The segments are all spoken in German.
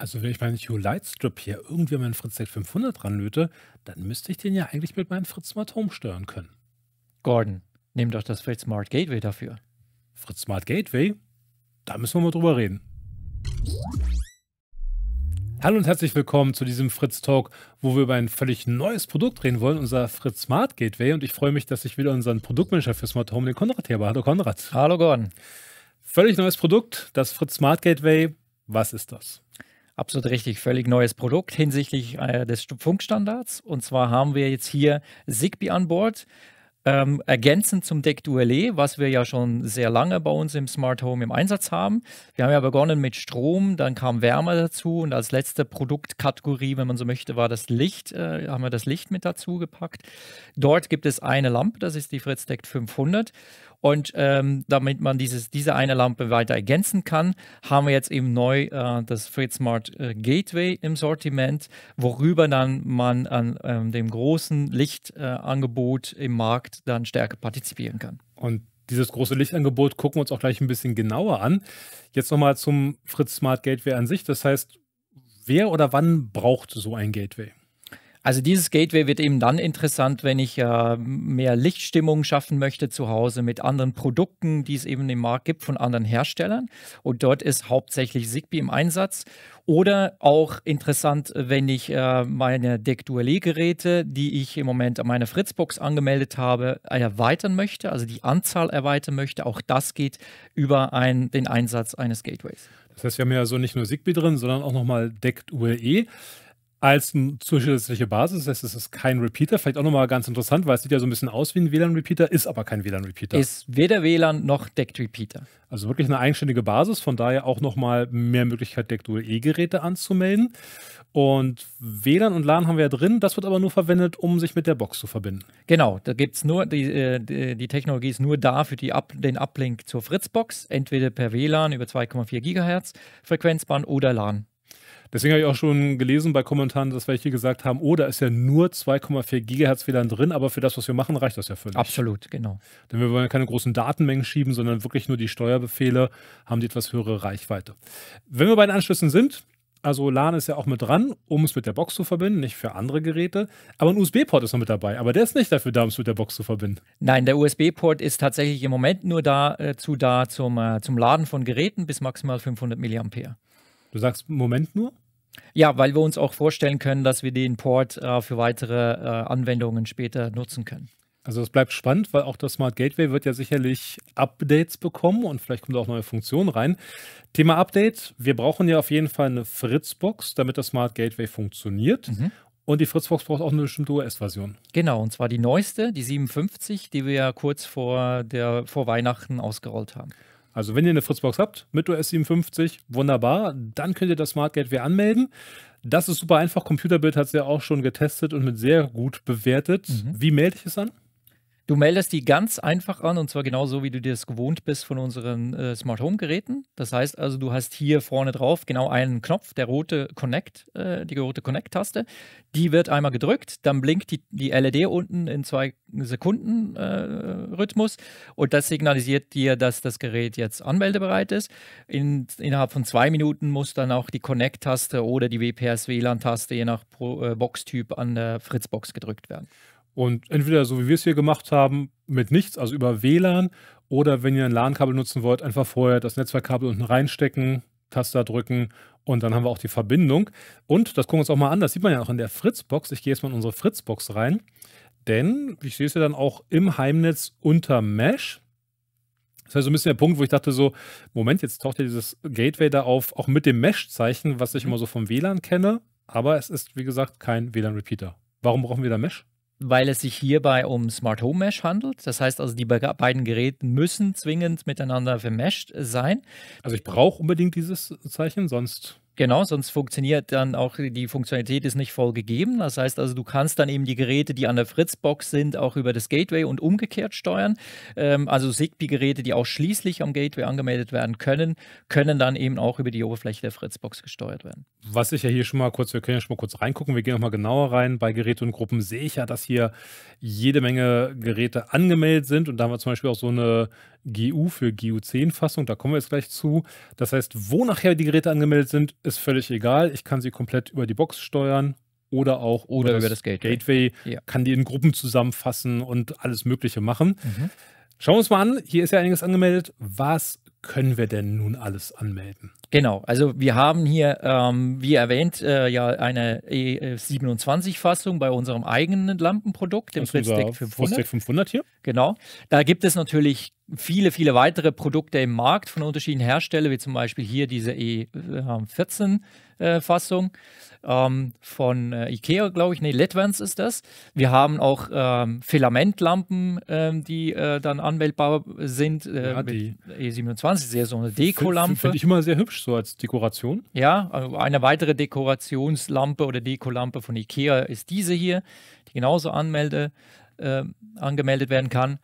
Also wenn ich meinen Hue Lightstrip hier irgendwie an meinen Fritz 500 ranlöte, dann müsste ich den ja eigentlich mit meinem Fritz Smart Home steuern können. Gordon, nimm doch das Fritz Smart Gateway dafür. Fritz Smart Gateway? Da müssen wir mal drüber reden. Hallo und herzlich willkommen zu diesem Fritz Talk, wo wir über ein völlig neues Produkt reden wollen, unser Fritz Smart Gateway. Und ich freue mich, dass ich wieder unseren Produktmanager für Smart Home, den Konrad, hier habe. Hallo Konrad. Hallo Gordon. Völlig neues Produkt, das Fritz Smart Gateway. Was ist das? absolut richtig, völlig neues Produkt hinsichtlich äh, des Funkstandards. Und zwar haben wir jetzt hier Zigbee an Bord. Ähm, ergänzend zum Deck ULE, was wir ja schon sehr lange bei uns im Smart Home im Einsatz haben. Wir haben ja begonnen mit Strom, dann kam Wärme dazu und als letzte Produktkategorie, wenn man so möchte, war das Licht, äh, haben wir das Licht mit dazu gepackt. Dort gibt es eine Lampe, das ist die Fritz Deck 500 und ähm, damit man dieses, diese eine Lampe weiter ergänzen kann, haben wir jetzt eben neu äh, das Fritz Smart äh, Gateway im Sortiment, worüber dann man an ähm, dem großen Lichtangebot äh, im Markt dann stärker partizipieren kann. Und dieses große Lichtangebot gucken wir uns auch gleich ein bisschen genauer an. Jetzt nochmal zum Fritz Smart Gateway an sich. Das heißt, wer oder wann braucht so ein Gateway? Also dieses Gateway wird eben dann interessant, wenn ich äh, mehr Lichtstimmung schaffen möchte zu Hause mit anderen Produkten, die es eben im Markt gibt von anderen Herstellern. Und dort ist hauptsächlich Zigbee im Einsatz. Oder auch interessant, wenn ich äh, meine Deck Dualet-Geräte, die ich im Moment an meiner Fritzbox angemeldet habe, erweitern möchte, also die Anzahl erweitern möchte. Auch das geht über ein, den Einsatz eines Gateways. Das heißt, wir haben ja so nicht nur Zigbee drin, sondern auch nochmal Deck ULE als eine zusätzliche Basis. Das heißt, es ist kein Repeater. Vielleicht auch nochmal ganz interessant, weil es sieht ja so ein bisschen aus wie ein WLAN-Repeater, ist aber kein WLAN-Repeater. Ist weder WLAN noch Deckt-Repeater. Also wirklich eine eigenständige Basis, von daher auch nochmal mehr Möglichkeit, Deckt oder E-Geräte anzumelden. Und WLAN und LAN haben wir ja drin, das wird aber nur verwendet, um sich mit der Box zu verbinden. Genau, da gibt es nur, die, äh, die Technologie ist nur da für die, den Uplink zur Fritzbox, entweder per WLAN über 2,4 GHz Frequenzband oder LAN. Deswegen habe ich auch schon gelesen bei Kommentaren, dass welche gesagt haben, oh, da ist ja nur 2,4 Gigahertz WLAN drin, aber für das, was wir machen, reicht das ja völlig. Absolut, genau. Denn wir wollen ja keine großen Datenmengen schieben, sondern wirklich nur die Steuerbefehle haben die etwas höhere Reichweite. Wenn wir bei den Anschlüssen sind, also LAN ist ja auch mit dran, um es mit der Box zu verbinden, nicht für andere Geräte. Aber ein USB-Port ist noch mit dabei, aber der ist nicht dafür da, um es mit der Box zu verbinden. Nein, der USB-Port ist tatsächlich im Moment nur dazu äh, da zum, äh, zum Laden von Geräten bis maximal 500 mA. Du sagst Moment nur? Ja, weil wir uns auch vorstellen können, dass wir den Port äh, für weitere äh, Anwendungen später nutzen können. Also es bleibt spannend, weil auch das Smart Gateway wird ja sicherlich Updates bekommen und vielleicht kommen da auch neue Funktionen rein. Thema Update, wir brauchen ja auf jeden Fall eine Fritzbox, damit das Smart Gateway funktioniert. Mhm. Und die Fritzbox braucht auch eine bestimmte OS-Version. Genau, und zwar die neueste, die 57, die wir ja kurz vor, der, vor Weihnachten ausgerollt haben. Also wenn ihr eine Fritzbox habt mit OS 57, wunderbar, dann könnt ihr das Smart Gateway anmelden. Das ist super einfach. Computerbild hat es ja auch schon getestet und mit sehr gut bewertet. Mhm. Wie melde ich es an? Du meldest die ganz einfach an und zwar genauso, wie du dir das gewohnt bist von unseren äh, Smart Home Geräten. Das heißt also, du hast hier vorne drauf genau einen Knopf, der rote Connect, äh, die rote Connect-Taste. Die wird einmal gedrückt, dann blinkt die, die LED unten in zwei Sekunden äh, Rhythmus und das signalisiert dir, dass das Gerät jetzt anmeldebereit ist. In, innerhalb von zwei Minuten muss dann auch die Connect-Taste oder die WPS-WLAN-Taste je nach Pro, äh, Box-Typ an der Fritzbox gedrückt werden. Und entweder so wie wir es hier gemacht haben, mit nichts, also über WLAN, oder wenn ihr ein LAN-Kabel nutzen wollt, einfach vorher das Netzwerkkabel unten reinstecken, Taster drücken und dann haben wir auch die Verbindung. Und das gucken wir uns auch mal an, das sieht man ja auch in der Fritzbox. Ich gehe jetzt mal in unsere Fritzbox rein, denn ich sehe es ja dann auch im Heimnetz unter Mesh. Das war so ein bisschen der Punkt, wo ich dachte so, Moment, jetzt taucht ja dieses Gateway da auf, auch mit dem Mesh-Zeichen, was ich mhm. immer so vom WLAN kenne. Aber es ist, wie gesagt, kein WLAN-Repeater. Warum brauchen wir da Mesh? weil es sich hierbei um Smart Home Mesh handelt. Das heißt also, die be beiden Geräte müssen zwingend miteinander vermescht sein. Also ich brauche unbedingt dieses Zeichen, sonst Genau, sonst funktioniert dann auch die Funktionalität ist nicht voll gegeben. Das heißt also, du kannst dann eben die Geräte, die an der Fritzbox sind, auch über das Gateway und umgekehrt steuern. Ähm, also Zigbee-Geräte, die auch schließlich am Gateway angemeldet werden können, können dann eben auch über die Oberfläche der Fritzbox gesteuert werden. Was ich ja hier schon mal kurz, wir können ja schon mal kurz reingucken, wir gehen nochmal genauer rein. Bei Geräte und Gruppen sehe ich ja, dass hier jede Menge Geräte angemeldet sind und da haben wir zum Beispiel auch so eine GU für GU10-Fassung, da kommen wir jetzt gleich zu. Das heißt, wo nachher die Geräte angemeldet sind, ist völlig egal. Ich kann sie komplett über die Box steuern oder auch oder über, über das, das, Gateway. Gateway ja. Kann die in Gruppen zusammenfassen und alles Mögliche machen. Mhm. Schauen wir uns mal an. Hier ist ja einiges angemeldet. Was können wir denn nun alles anmelden? Genau, also wir haben hier, ähm, wie erwähnt, äh, ja eine E27-Fassung bei unserem eigenen Lampenprodukt, dem Fritzdeck 500. 500 hier. Genau, da gibt es natürlich viele, viele weitere Produkte im Markt von unterschiedlichen Herstellern, wie zum Beispiel hier diese E14-Fassung ähm, äh, ähm, von äh, Ikea, glaube ich, nee, Letvans ist das. Wir haben auch ähm, Filamentlampen, ähm, die äh, dann anwendbar sind. Äh, ja, die E27 sehr so eine Dekolampe. Finde ich immer sehr hübsch, so als Dekoration. Ja, also eine weitere Dekorationslampe oder Dekolampe von Ikea ist diese hier, die genauso anmelde, äh, angemeldet werden kann.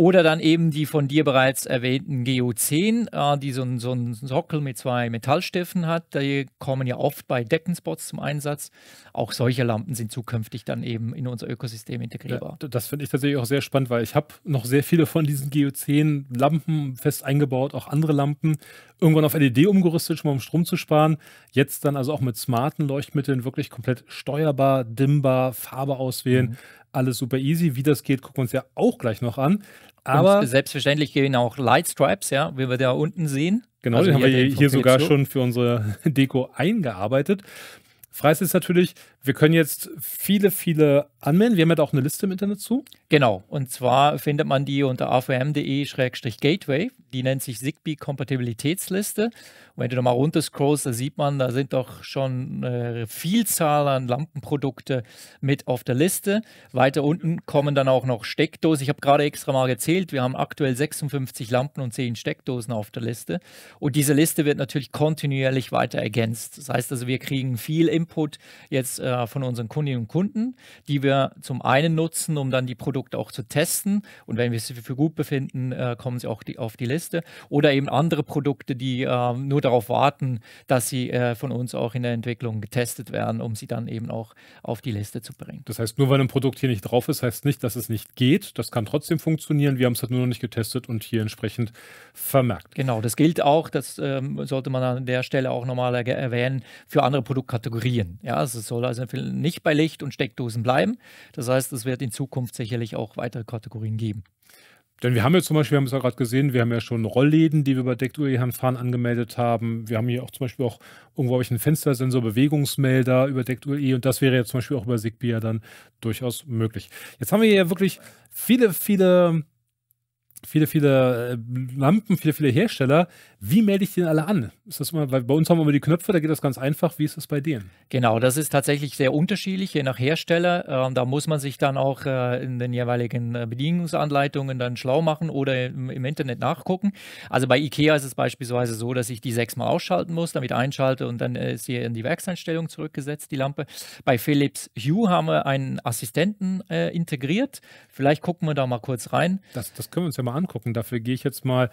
Oder dann eben die von dir bereits erwähnten GO10, äh, die so, so einen Sockel mit zwei Metallstiften hat. Die kommen ja oft bei Deckenspots zum Einsatz. Auch solche Lampen sind zukünftig dann eben in unser Ökosystem integrierbar. Ja, das finde ich tatsächlich auch sehr spannend, weil ich habe noch sehr viele von diesen GO10-Lampen fest eingebaut, auch andere Lampen. Irgendwann auf LED umgerüstet, schon mal um Strom zu sparen. Jetzt dann also auch mit smarten Leuchtmitteln wirklich komplett steuerbar, dimmbar, Farbe auswählen. Mhm alles super easy. Wie das geht, gucken wir uns ja auch gleich noch an. Aber und selbstverständlich gehen auch Lightstripes, ja, wie wir da unten sehen. Genau, also den haben wir hier, sogar schon für unsere Deko eingearbeitet. Preis ist natürlich, wir können jetzt viele, viele anmelden. Wir haben ja da auch eine Liste im Internet zu. Genau. Und zwar findet man die unter avm.de-gateway. Die nennt sich Zigbee-Kompatibilitätsliste. wenn du da mal runterscrollst, da sieht man, da sind doch schon eine äh, Vielzahl an Lampenprodukte mit auf der Liste. Weiter unten kommen dann auch noch Steckdosen. Ich habe gerade extra mal gezählt. Wir haben aktuell 56 Lampen und 10 Steckdosen auf der Liste. Und diese Liste wird natürlich kontinuierlich weiter ergänzt. Das heißt also, wir kriegen viel Input jetzt äh, äh, von unseren Kundinnen und Kunden, die wir zum einen nutzen, um dann die Produkte auch zu testen. Und wenn wir sie für gut befinden, äh, kommen sie auch die, auf die Liste. Oder eben andere Produkte, die äh, nur darauf warten, dass sie äh, von uns auch in der Entwicklung getestet werden, um sie dann eben auch auf die Liste zu bringen. Das heißt, nur weil ein Produkt hier nicht drauf ist, heißt nicht, dass es nicht geht. Das kann trotzdem funktionieren. Wir haben es halt nur noch nicht getestet und hier entsprechend vermerkt. Genau, das gilt auch, das ähm, sollte man an der Stelle auch nochmal erwähnen, für andere Produktkategorien. Ja, also es soll also Gläser will nicht bei Licht und Steckdosen bleiben. Das heißt, es wird in Zukunft sicherlich auch weitere Kategorien geben. Denn wir haben ja zum Beispiel, wir haben es ja gerade gesehen, wir haben ja schon Rollläden, die wir bei Deckt-UEH fahren angemeldet haben. Wir haben hier auch zum Beispiel auch irgendwo habe ich einen Fenstersensor, Bewegungsmelder über deckt e und das wäre ja zum Beispiel auch über Zigbee ja dann durchaus möglich. Jetzt haben wir ja wirklich viele, viele, viele, viele äh, Lampen, viele, viele Hersteller. Wie melde ich den alle an? Ist das mal, weil bei uns haben wir die Knöpfe, da geht das ganz einfach. Wie ist das bei denen? Genau, das ist tatsächlich sehr unterschiedlich, je nach Hersteller. Ähm, da muss man sich dann auch äh, in den jeweiligen äh, Bedienungsanleitungen dann schlau machen oder im, im, Internet nachgucken. Also bei IKEA ist es beispielsweise so, dass ich die sechsmal ausschalten muss, damit einschalte und dann äh, ist hier in die Werkseinstellung zurückgesetzt, die Lampe. Bei Philips Hue haben wir einen Assistenten äh, integriert. Vielleicht gucken wir da mal kurz rein. Das, das können wir uns ja mal angucken. Dafür gehe ich jetzt mal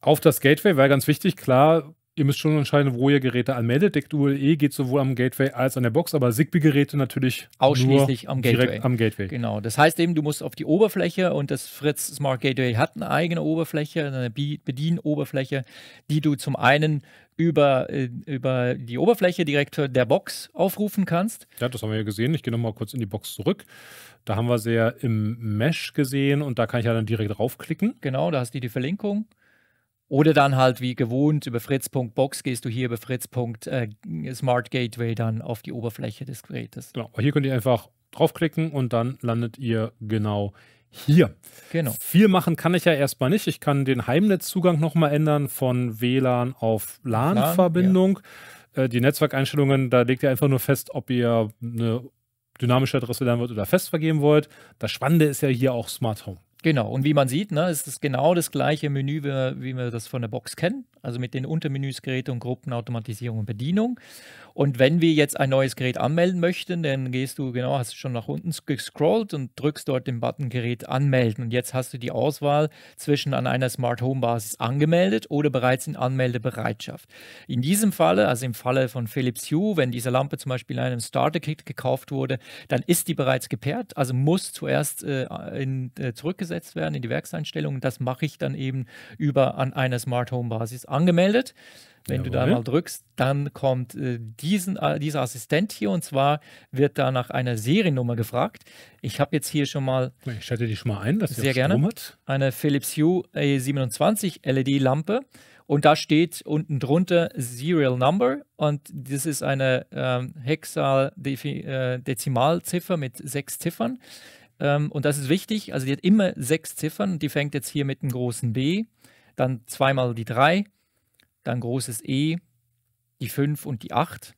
auf das Gateway, weil ganz wichtig, klar, ihr müsst schon entscheiden, wo ihr Geräte anmeldet. DECT-ULE geht sowohl am Gateway als an der Box, aber Zigbee-Geräte natürlich ausschließlich am Gateway. direkt am Gateway. Genau, das heißt eben, du musst auf die Oberfläche und das Fritz Smart Gateway hat eine eigene Oberfläche, eine Bedienoberfläche, die du zum einen über, äh, über die Oberfläche direkt der Box aufrufen kannst. Ja, das haben wir ja gesehen. Ich gehe nochmal kurz in die Box zurück. Da haben wir sie ja im Mesh gesehen und da kann ich ja dann direkt draufklicken. Genau, da hast du die Verlinkung. Oder dann halt wie gewohnt über fritz.box gehst du hier über fritz.smartgateway äh, dann auf die Oberfläche des Gerätes. Genau, hier könnt ihr einfach draufklicken und dann landet ihr genau hier. Genau. Viel machen kann ich ja erstmal nicht. Ich kann den Heimnetzzugang nochmal ändern von WLAN auf LAN-Verbindung. LAN, ja. Äh, die Netzwerkeinstellungen, da legt ihr einfach nur fest, ob ihr eine dynamische Adresse lernen wollt oder fest vergeben wollt. Das Spannende ist ja hier auch Smart Home. Genau, und wie man sieht, ne, ist das genau das gleiche Menü, wie, wie wir das von der Box kennen also mit den Untermenüs Geräte und Gruppen, Automatisierung und Bedienung. Und wenn wir jetzt ein neues Gerät anmelden möchten, dann gehst du, genau, hast du schon nach unten gescrollt und drückst dort den Button Gerät anmelden. Und jetzt hast du die Auswahl zwischen an einer Smart Home Basis angemeldet oder bereits in Anmeldebereitschaft. In diesem Falle, also im Falle von Philips Hue, wenn diese Lampe zum Beispiel in einem Starter-Kit gekauft wurde, dann ist die bereits gepaart, also muss zuerst äh, in, äh, zurückgesetzt werden in die Werkseinstellung. Das mache ich dann eben über an einer Smart Home Basis angemeldet. Wenn Jawohl. du da mal drückst, dann kommt äh, diesen, äh, dieser Assistent hier und zwar wird da nach einer Seriennummer gefragt. Ich habe jetzt hier schon mal. Ich schalte die schon mal ein, dass sehr gerne. hat. Eine Philips Hue e A27 LED-Lampe und da steht unten drunter Serial Number und das ist eine ähm, Hexal-Dezimalziffer äh, mit sechs Ziffern. Ähm, und das ist wichtig, also die hat immer sechs Ziffern. Die fängt jetzt hier mit einem großen B, dann zweimal die drei dann großes E, die 5 und die 8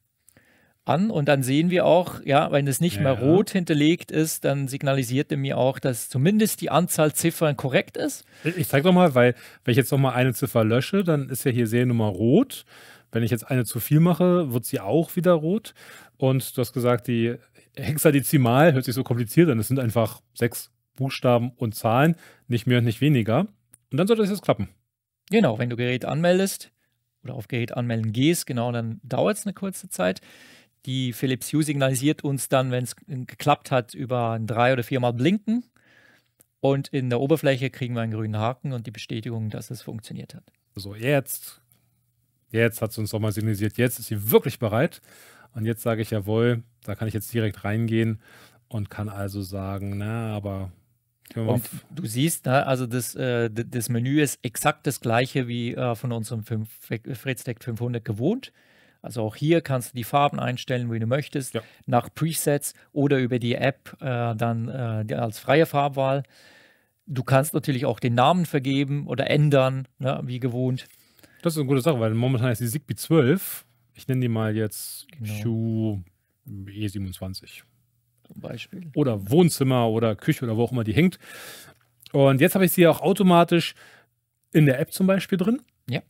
an. Und dann sehen wir auch, ja, wenn es nicht ja. mehr rot hinterlegt ist, dann signalisiert er mir auch, dass zumindest die Anzahl Ziffern korrekt ist. Ich zeige doch mal, weil wenn ich jetzt noch mal eine Ziffer lösche, dann ist ja hier Seriennummer rot. Wenn ich jetzt eine zu viel mache, wird sie auch wieder rot. Und du hast gesagt, die Hexadezimal hört sich so kompliziert an. Es sind einfach sechs Buchstaben und Zahlen, nicht mehr und nicht weniger. Und dann sollte es jetzt klappen. Genau, wenn du Gerät anmeldest, oder auf Gerät anmelden gehst, genau, dann dauert es eine kurze Zeit. Die Philips Hue signalisiert uns dann, wenn es geklappt hat, über ein drei- oder viermal Blinken. Und in der Oberfläche kriegen wir einen grünen Haken und die Bestätigung, dass es funktioniert hat. So, jetzt, jetzt hat es uns nochmal signalisiert, jetzt ist sie wirklich bereit. Und jetzt sage ich jawohl, da kann ich jetzt direkt reingehen und kann also sagen, na, aber und du siehst, ne, also das, äh, das Menü ist exakt das gleiche wie äh, von unserem FreeStack 500 gewohnt. Also auch hier kannst du die Farben einstellen, wie du möchtest, ja. nach Presets oder über die App äh, dann als freie Farbwahl. Du kannst natürlich auch den Namen vergeben oder ändern, ne, wie gewohnt. Das ist eine gute Sache, weil momentan ist die Zigbee 12. Ich nenne die mal jetzt genau. Q E27. Beispiel. Oder Wohnzimmer oder Küche oder wo auch immer die hängt. Und jetzt habe ich sie auch automatisch in der App zum Beispiel drin. Ja.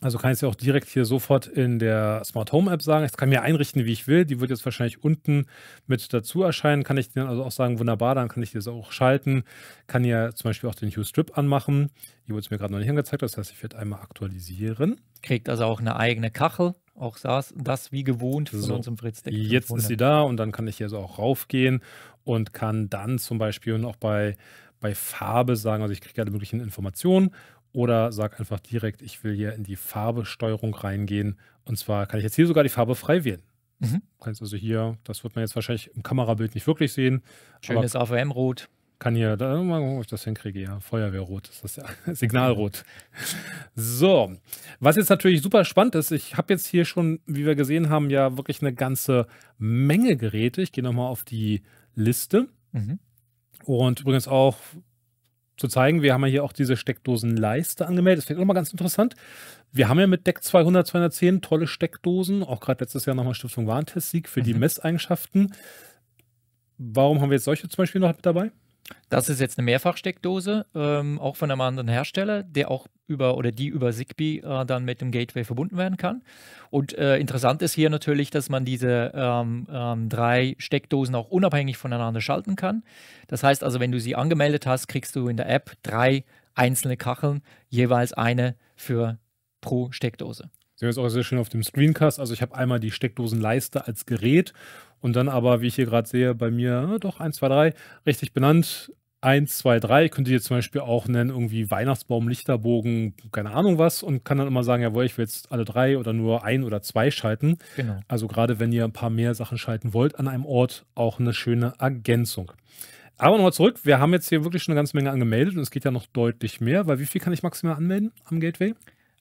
Also kann ich es auch direkt hier sofort in der Smart Home App sagen. Ich kann mir einrichten, wie ich will. Die wird jetzt wahrscheinlich unten mit dazu erscheinen. Kann ich dann also auch sagen, wunderbar, dann kann ich das auch schalten. Kann ja zum Beispiel auch den Hue Strip anmachen. Die wurde es mir gerade noch nicht angezeigt. Das heißt, ich werde einmal aktualisieren. Kriegt also auch eine eigene Kachel auch saß, das wie gewohnt von so, uns im Fritz Deck. Jetzt ist sie da und dann kann ich hier so auch raufgehen und kann dann zum Beispiel auch bei, bei Farbe sagen, also ich kriege alle möglichen Informationen oder sage einfach direkt, ich will hier in die Farbesteuerung reingehen und zwar kann ich jetzt hier sogar die Farbe frei wählen. Mhm. Kannst also hier, das wird man jetzt wahrscheinlich im Kamerabild nicht wirklich sehen. Schönes AVM-Rot. Kann hier, da, mal gucken, ob ich das hinkriege. Ja, Feuerwehrrot ist das ja. Signalrot. So, was jetzt natürlich super spannend ist, ich habe jetzt hier schon, wie wir gesehen haben, ja wirklich eine ganze Menge Geräte. Ich gehe nochmal auf die Liste. Mhm. Und übrigens auch zu zeigen, wir haben ja hier auch diese Steckdosenleiste angemeldet. Das finde ich auch ganz interessant. Wir haben ja mit Deck 200, 210 tolle Steckdosen, auch gerade letztes Jahr nochmal Stiftung Warentest-Sieg für die mhm. Messeigenschaften. Warum haben wir jetzt solche zum Beispiel noch mit dabei? Das ist jetzt eine Mehrfachsteckdose, ähm, auch von einem anderen Hersteller, der auch über oder die über Zigbee äh, dann mit dem Gateway verbunden werden kann. Und äh, interessant ist hier natürlich, dass man diese ähm, ähm, drei Steckdosen auch unabhängig voneinander schalten kann. Das heißt also, wenn du sie angemeldet hast, kriegst du in der App drei einzelne Kacheln, jeweils eine für pro Steckdose. Sehen wir jetzt auch sehr schön auf dem Screencast. Also ich habe einmal die Steckdosenleiste als Gerät und dann aber, wie ich hier gerade sehe, bei mir ah, doch 1, 2, 3 richtig benannt. 1, 2, 3 könnte ich jetzt zum Beispiel auch nennen, irgendwie Weihnachtsbaum, Lichterbogen, keine Ahnung was und kann dann immer sagen, jawohl, ich will jetzt alle drei oder nur ein oder zwei schalten. Genau. Also gerade wenn ihr ein paar mehr Sachen schalten wollt an einem Ort, auch eine schöne Ergänzung. Aber nochmal zurück, wir haben jetzt hier wirklich schon eine ganze Menge angemeldet und es geht ja noch deutlich mehr, weil wie viel kann ich maximal anmelden am Gateway?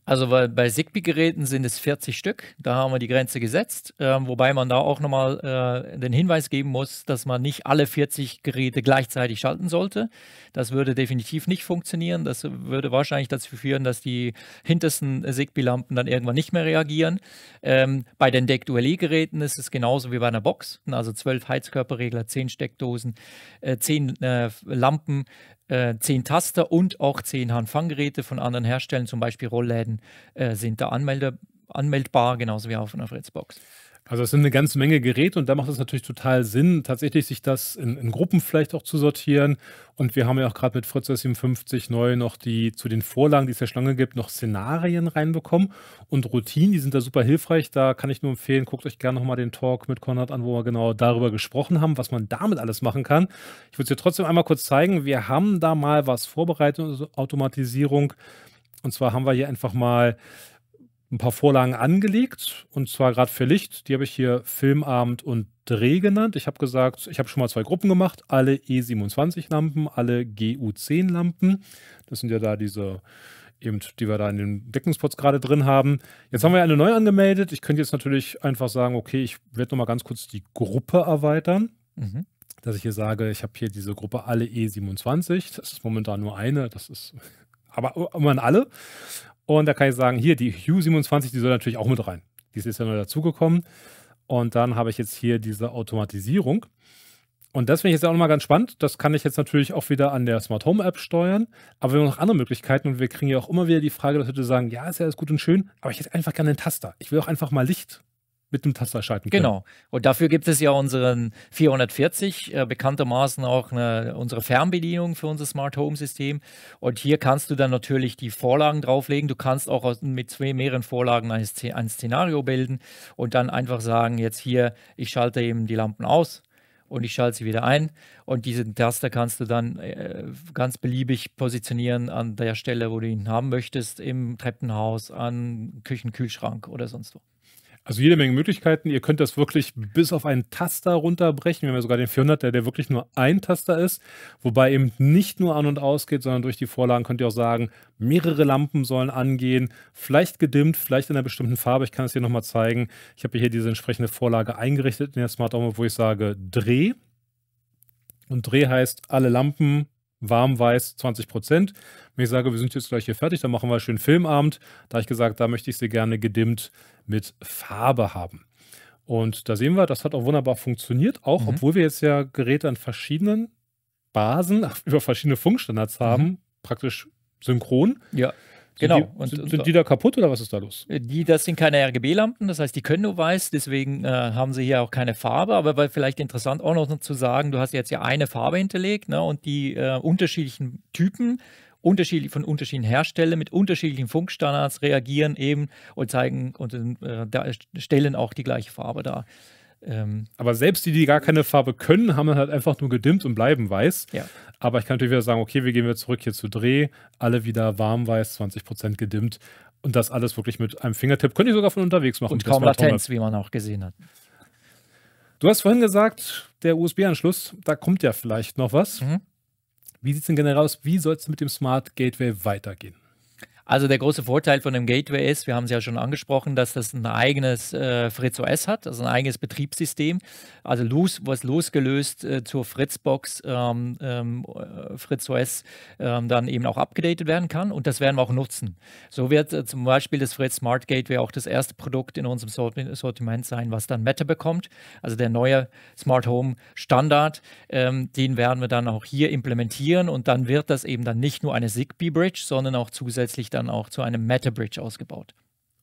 Also weil bei Zigbee-Geräten sind es 40 Stück, da haben wir die Grenze gesetzt, äh, wobei man da auch nochmal äh, den Hinweis geben muss, dass man nicht alle 40 Geräte gleichzeitig schalten sollte. Das würde definitiv nicht funktionieren. Das würde wahrscheinlich dazu führen, dass die hintersten Zigbee-Lampen dann irgendwann nicht mehr reagieren. Ähm, bei den Deck ule geräten ist es genauso wie bei einer Box, also 12 Heizkörperregler, 10 Steckdosen, äh, 10 äh, Lampen äh, 10 Taster und auch 10 Handfanggeräte von anderen Herstellern, zum Beispiel Rollläden, äh, sind da Anmelder, anmeldbar, genauso wie auf einer Fritzbox. Also es sind eine ganze Menge Geräte und da macht es natürlich total Sinn, tatsächlich sich das in, in, Gruppen vielleicht auch zu sortieren. Und wir haben ja auch gerade mit Fritz 57 neu noch die zu den Vorlagen, die es der Schlange gibt, noch Szenarien reinbekommen und Routinen, die sind da super hilfreich. Da kann ich nur empfehlen, guckt euch gerne nochmal den Talk mit Konrad an, wo wir genau darüber gesprochen haben, was man damit alles machen kann. Ich würde es dir trotzdem einmal kurz zeigen. Wir haben da mal was vorbereitet, also Automatisierung. Und zwar haben wir hier einfach mal ein paar Vorlagen angelegt und zwar gerade für Licht. Die habe ich hier Filmabend und Dreh genannt. Ich habe gesagt, ich habe schon mal zwei Gruppen gemacht, alle E27-Lampen, alle GU10-Lampen. Das sind ja da diese eben, die wir da in den Deckungspots gerade drin haben. Jetzt haben wir eine neu angemeldet. Ich könnte jetzt natürlich einfach sagen, okay, ich werde nochmal ganz kurz die Gruppe erweitern. Mhm. Dass ich hier sage, ich habe hier diese Gruppe alle E27. Das ist momentan nur eine. Das ist aber immerhin alle. Und da kann ich sagen, hier, die Hue27, die soll natürlich auch mit rein. Die ist ja neu dazugekommen. Und dann habe ich jetzt hier diese Automatisierung. Und das finde ich jetzt auch nochmal ganz spannend. Das kann ich jetzt natürlich auch wieder an der Smart Home App steuern. Aber wir haben noch andere Möglichkeiten und wir kriegen ja auch immer wieder die Frage, dass Leute sagen, ja, ist ja alles gut und schön, aber ich hätte einfach gerne einen Taster. Ich will auch einfach mal Licht mit dem Taster schalten können. Genau. Und dafür gibt es ja unseren 440, äh, bekanntermaßen auch eine, unsere Fernbedienung für unser Smart Home System. Und hier kannst du dann natürlich die Vorlagen drauflegen. Du kannst auch mit zwei, mehreren Vorlagen ein, ein Szenario bilden und dann einfach sagen, jetzt hier, ich schalte eben die Lampen aus und ich schalte sie wieder ein. Und diesen Taster kannst du dann äh, ganz beliebig positionieren an der Stelle, wo du ihn haben möchtest, im Treppenhaus, an Küchenkühlschrank oder sonst wo. Also jede Menge Möglichkeiten. Ihr könnt das wirklich bis auf einen Taster runterbrechen. Wir haben ja sogar den 400er, der wirklich nur ein Taster ist, wobei eben nicht nur an und aus geht, sondern durch die Vorlagen könnt ihr auch sagen, mehrere Lampen sollen angehen, vielleicht gedimmt, vielleicht in einer bestimmten Farbe. Ich kann es hier nochmal zeigen. Ich habe hier diese entsprechende Vorlage eingerichtet in der Smart Home, wo ich sage Dreh. Und Dreh heißt, alle Lampen warm weiß 20 Prozent. Wenn ich sage, wir sind jetzt gleich hier fertig, dann machen wir schön Filmabend. Da habe ich gesagt, da möchte ich sie gerne gedimmt mit Farbe haben. Und da sehen wir, das hat auch wunderbar funktioniert, auch mhm. obwohl wir jetzt ja Geräte an verschiedenen Basen über verschiedene Funkstandards mhm. haben, mhm. praktisch synchron. Ja. Genau. Sind die, und, sind, sind die da kaputt oder was ist da los? Äh, die, das sind keine RGB-Lampen, das heißt, die können nur weiß, deswegen äh, haben sie hier auch keine Farbe. Aber weil vielleicht interessant auch noch zu sagen, du hast jetzt ja eine Farbe hinterlegt ne, und die äh, unterschiedlichen Typen unterschiedlich von unterschiedlichen Herstellern mit unterschiedlichen Funkstandards reagieren eben und zeigen und äh, stellen auch die gleiche Farbe dar. Ähm. Aber selbst die, die gar keine Farbe können, haben halt einfach nur gedimmt und bleiben weiß. Ja. Aber ich kann natürlich wieder sagen, okay, wir gehen wieder zurück hier zu Dreh, alle wieder warm weiß, 20% gedimmt und das alles wirklich mit einem Fingertipp. Könnte ich sogar von unterwegs machen. Und kaum Latenz, wie man auch gesehen hat. Du hast vorhin gesagt, der USB-Anschluss, da kommt ja vielleicht noch was. Mhm. Wie sieht es denn generell aus? Wie soll es mit dem Smart Gateway weitergehen? Also der große Vorteil von dem Gateway ist, wir haben es ja schon angesprochen, dass das ein eigenes äh, OS hat, also ein eigenes Betriebssystem. Also los, was losgelöst äh, zur Fritzbox ähm, ähm, äh, OS ähm, dann eben auch abgedatet werden kann und das werden wir auch nutzen. So wird äh, zum Beispiel das Fritz Smart Gateway auch das erste Produkt in unserem Sortiment sein, was dann Meta bekommt. Also der neue Smart Home Standard, ähm, den werden wir dann auch hier implementieren und dann wird das eben dann nicht nur eine Zigbee Bridge, sondern auch zusätzlich dann auch zu einem Meta-Bridge ausgebaut.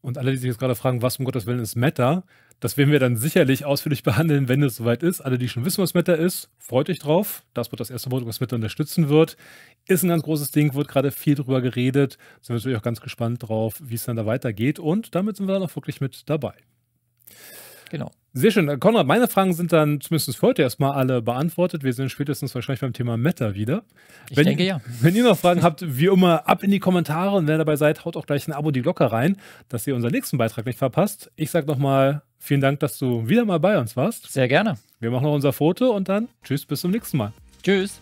Und alle, die sich jetzt gerade fragen, was um Gottes Willen ist Meta, das werden wir dann sicherlich ausführlich behandeln, wenn es soweit ist. Alle, die schon wissen, was Meta ist, freut euch drauf. Das wird das erste Wort, was Meta unterstützen wird. Ist ein ganz großes Ding, wird gerade viel drüber geredet. Sind wir natürlich auch ganz gespannt drauf, wie es dann da weitergeht. Und damit sind wir dann auch wirklich mit dabei. Genau. Sehr schön. Äh, Konrad, meine Fragen sind dann zumindest für heute erstmal alle beantwortet. Wir sind spätestens wahrscheinlich beim Thema Meta wieder. Ich wenn, denke ja. Wenn ihr noch Fragen habt, wie immer, ab in die Kommentare. Und wer dabei seid, haut auch gleich ein Abo die Glocke rein, dass ihr unseren nächsten Beitrag nicht verpasst. Ich sage nochmal vielen Dank, dass du wieder mal bei uns warst. Sehr gerne. Wir machen noch unser Foto und dann tschüss, bis zum nächsten Mal. Tschüss.